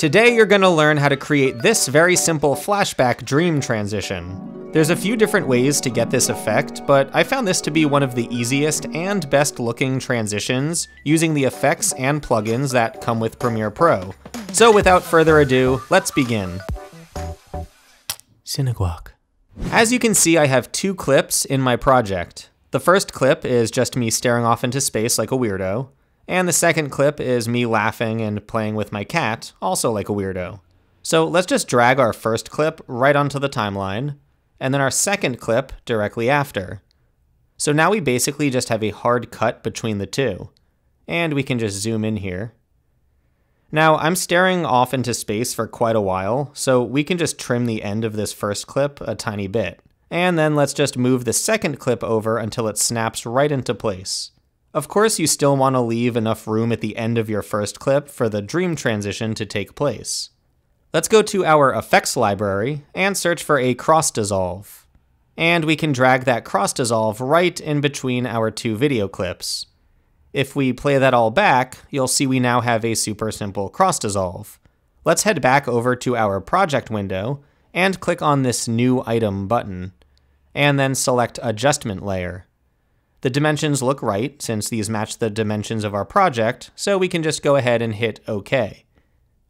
Today you're gonna learn how to create this very simple flashback dream transition. There's a few different ways to get this effect, but I found this to be one of the easiest and best looking transitions using the effects and plugins that come with Premiere Pro. So without further ado, let's begin. Cineguac. As you can see, I have two clips in my project. The first clip is just me staring off into space like a weirdo. And the second clip is me laughing and playing with my cat, also like a weirdo. So let's just drag our first clip right onto the timeline, and then our second clip directly after. So now we basically just have a hard cut between the two. And we can just zoom in here. Now, I'm staring off into space for quite a while, so we can just trim the end of this first clip a tiny bit. And then let's just move the second clip over until it snaps right into place. Of course, you still want to leave enough room at the end of your first clip for the dream transition to take place. Let's go to our effects library and search for a cross dissolve. And we can drag that cross dissolve right in between our two video clips. If we play that all back, you'll see we now have a super simple cross dissolve. Let's head back over to our project window and click on this new item button, and then select adjustment layer. The dimensions look right, since these match the dimensions of our project, so we can just go ahead and hit OK.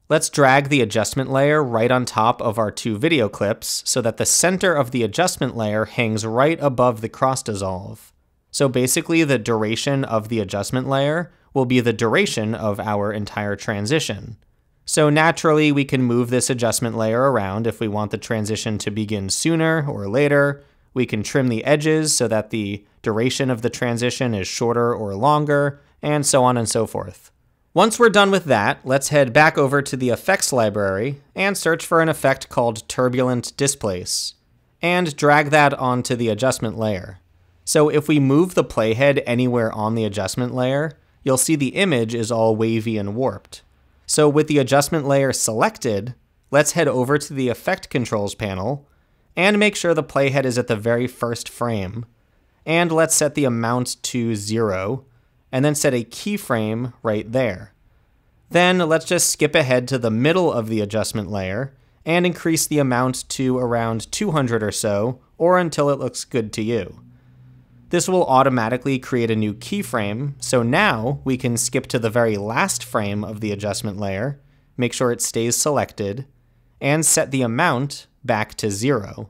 Let's drag the adjustment layer right on top of our two video clips so that the center of the adjustment layer hangs right above the cross dissolve. So basically the duration of the adjustment layer will be the duration of our entire transition. So naturally we can move this adjustment layer around if we want the transition to begin sooner or later. We can trim the edges so that the duration of the transition is shorter or longer, and so on and so forth. Once we're done with that, let's head back over to the effects library and search for an effect called turbulent displace, and drag that onto the adjustment layer. So if we move the playhead anywhere on the adjustment layer, you'll see the image is all wavy and warped. So with the adjustment layer selected, let's head over to the effect controls panel and make sure the playhead is at the very first frame and let's set the amount to zero, and then set a keyframe right there. Then let's just skip ahead to the middle of the adjustment layer and increase the amount to around 200 or so, or until it looks good to you. This will automatically create a new keyframe, so now we can skip to the very last frame of the adjustment layer, make sure it stays selected, and set the amount back to zero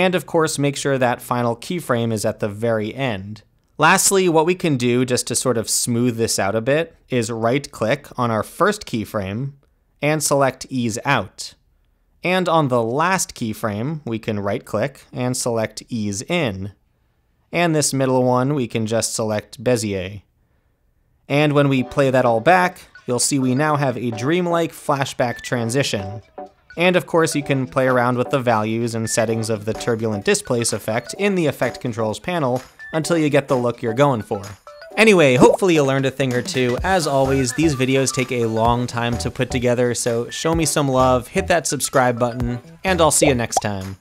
and of course make sure that final keyframe is at the very end. Lastly, what we can do just to sort of smooth this out a bit is right click on our first keyframe and select ease out. And on the last keyframe, we can right click and select ease in. And this middle one, we can just select Bezier. And when we play that all back, you'll see we now have a dreamlike flashback transition. And of course you can play around with the values and settings of the turbulent displace effect in the effect controls panel until you get the look you're going for. Anyway, hopefully you learned a thing or two. As always, these videos take a long time to put together, so show me some love, hit that subscribe button, and I'll see you next time.